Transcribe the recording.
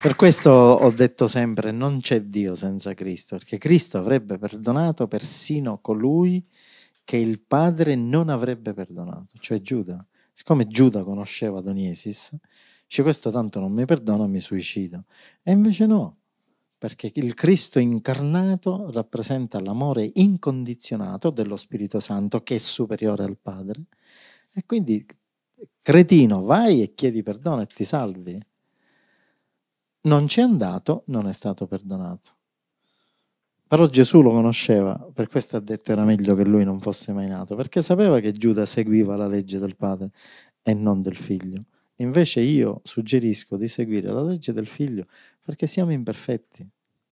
Per questo ho detto sempre non c'è Dio senza Cristo, perché Cristo avrebbe perdonato persino colui che il padre non avrebbe perdonato, cioè Giuda. Siccome Giuda conosceva Doniesis, dice questo tanto non mi perdona, mi suicido. E invece no, perché il Cristo incarnato rappresenta l'amore incondizionato dello Spirito Santo che è superiore al Padre. E quindi, cretino, vai e chiedi perdono e ti salvi non ci è andato, non è stato perdonato. Però Gesù lo conosceva, per questo ha detto era meglio che lui non fosse mai nato, perché sapeva che Giuda seguiva la legge del padre e non del figlio. Invece io suggerisco di seguire la legge del figlio perché siamo imperfetti.